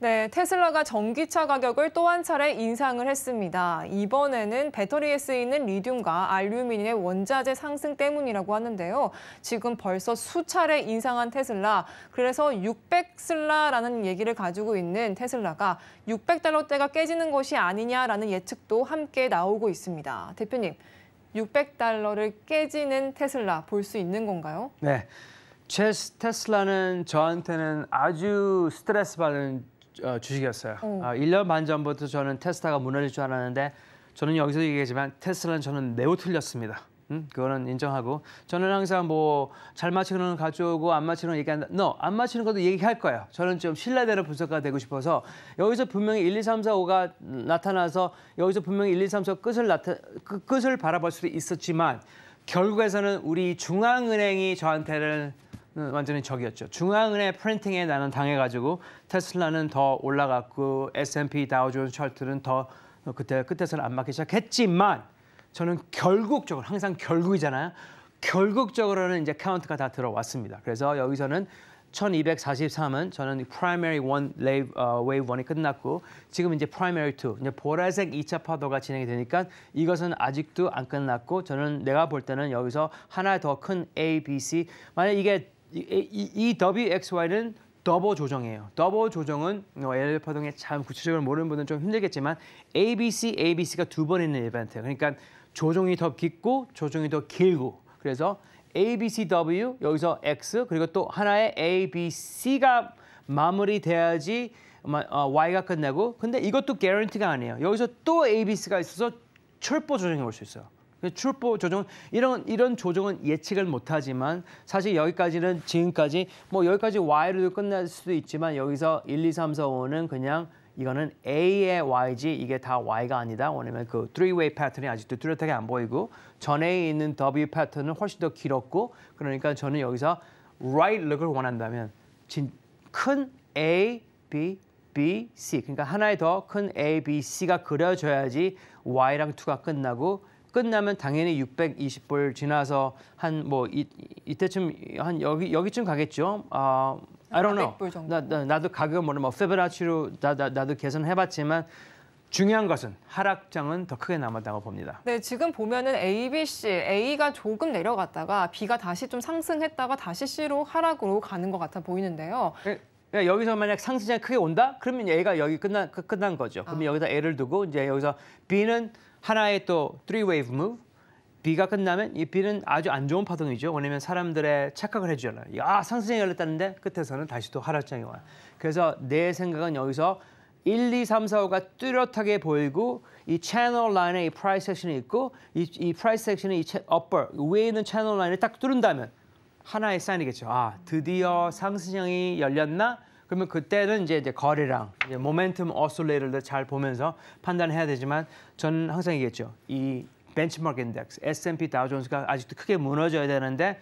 네, 테슬라가 전기차 가격을 또 한 차례 인상을 했습니다. 이번에는 배터리에 쓰이는 리듐과 알루미늄의 원자재 상승 때문이라고 하는데요. 지금 벌써 수차례 인상한 테슬라, 그래서 600슬라라는 얘기를 가지고 있는 테슬라가 600달러대가 깨지는 것이 아니냐라는 예측도 함께 나오고 있습니다. 대표님, 600달러를 깨지는 테슬라 볼 수 있는 건가요? 네. 테슬라는 저한테는 아주 스트레스 받는 어, 주식이었어요. 음. 어, 1년 아, 반 전부터 저는 테스트가 무너질 줄 알았는데 저는 여기서 얘기하지만 테스트는 저는 매우 틀렸습니다. 음? 그거는 인정하고 저는 항상 뭐 잘 맞히는 건 가져오고 안 맞히는 건 얘기한다. no, 안 맞히는 것도 얘기할 거예요. 저는 좀 신뢰되는 분석가 되고 싶어서 여기서 분명히 1, 2, 3, 4, 5가 나타나서 여기서 분명히 1, 2, 3, 4 끝을 나타 끝을 바라볼 수도 있었지만 결국에서는 우리 중앙은행이 저한테는 어, 완전히 적이었죠. 중앙은행 프린팅에 나는 당해가지고 테슬라는 더 올라갔고 S&P 다우존스 셔틀은 더 그때 끝에서는 안 맞기 시작했지만 저는 결국적으로 항상 결국이잖아요. 결국적으로는 이제 카운트가 다 들어왔습니다. 그래서 여기서는 1243은 저는 프라이머리 원 웨이브 원이 끝났고 지금 이제 프라이머리 2 이제 보라색 2차 파도가 진행이 되니까 이것은 아직도 안 끝났고 저는 내가 볼 때는 여기서 하나 더 큰 A, B, C 만약 이게 이, 이, 이더 WXY는 더버 조정이에요. 더버 조정은 어, LL 파동에 참 구체적으로 모르는 분은 좀 힘들겠지만 ABC, ABC가 두 번 있는 이반트 그러니까 조정이 더 깊고 조정이 더 길고. 그래서 ABCW 여기서 X 그리고 또 하나의 ABC가 마무리돼야지 어, Y가 끝나고 근데 이것도 guarantee가 아니에요. 여기서 또 ABC가 있어서 철보 조정이 올수 있어요. 그 출보 조정 이런 이런 조정은 예측을 못하지만 사실 여기까지는 지금까지 뭐 여기까지 Y로 끝날 수도 있지만 여기서 1, 2, 3, 4, 5는 그냥 이거는 A의 Y지 이게 다 Y가 아니다. 왜냐면 그 three-way 패턴이 아직도 뚜렷하게 안 보이고 전에 있는 W 패턴은 훨씬 더 길었고 그러니까 저는 여기서 right look을 원한다면 진, 큰 A, B, B, C 그러니까 하나의 더 큰 A, B, C가 그려져야지 Y랑 2가 끝나고 끝나면 당연히 620불 지나서 한 뭐 이때쯤 한 여기 여기쯤 가겠죠. 아 어, I don't know. 나, 나 나도 가격 모르면 뭐 피보나치로 나, 나 나도 계산해봤지만. 중요한 것은 하락장은 더 크게 남았다고 봅니다. 네, 지금 보면은 A, B, C, A가 조금 내려갔다가 B가 다시 좀 상승했다가 다시 C로 하락으로 가는 것 같아 보이는데요. 네. 여기서 만약 상승장이 크게 온다? 그러면 A가 여기 끝난, 끝난 거죠. 그럼 아. 여기다 A를 두고 이제 여기서 B는 하나의 또 three wave move B가 끝나면 이비는 아주 안 좋은 파동이죠. 왜냐면 사람들의 착각을 해주잖아요. 아 상승이 열렸다는데 끝에서는 다시 또 하락장이 와요. 그래서 내 생각은 여기서 1, 2, 3, 4, 5가 뚜렷하게 보이고 이 채널 라인에 이 프라이스 섹션이 있고 이, 이 프라이스 섹션이 이 업벌 위에 있는 채널 라인을 딱 뚫는다면 하나의 사인이겠죠. 아 드디어 상승장이 열렸나? 그러면 그때는 이제, 이제 거리랑 이제 모멘텀 어슬레이터를 잘 보면서 판단해야 되지만 저는 항상 얘기했죠. 이 벤치마크 인덱스, S&P 다우존스가 아직도 크게 무너져야 되는데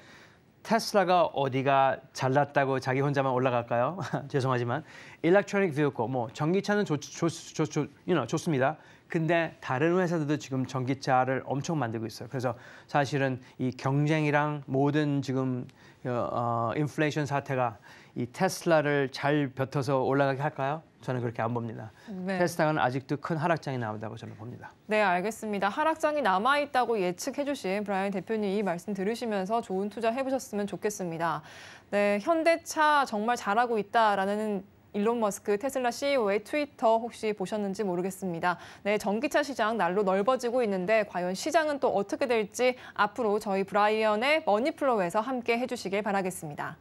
테슬라가 어디가 잘났다고 자기 혼자만 올라갈까요? 죄송하지만 일렉트로닉 r o n 뭐 전기차는 좋, 좋, 좋, 좋, you know, 좋습니다. 근데 다른 회사들도 지금 전기차를 엄청 만들고 있어요. 그래서 사실은 이 경쟁이랑 모든 지금 어, 어 인플레이션 사태가 이 테슬라를 잘 벼텨서 올라가게 할까요? 저는 그렇게 안 봅니다. 네. 테슬라는 아직도 큰 하락장이 남았다고 저는 봅니다. 네, 알겠습니다. 하락장이 남아있다고 예측해 주신 브라이언 대표님 이 말씀 들으시면서 좋은 투자 해보셨으면 좋겠습니다. 네, 현대차 정말 잘하고 있다라는 일론 머스크 테슬라 CEO의 트위터 혹시 보셨는지 모르겠습니다. 네, 전기차 시장 날로 넓어지고 있는데 과연 시장은 또 어떻게 될지 앞으로 저희 브라이언의 머니플로우에서 함께 해주시길 바라겠습니다.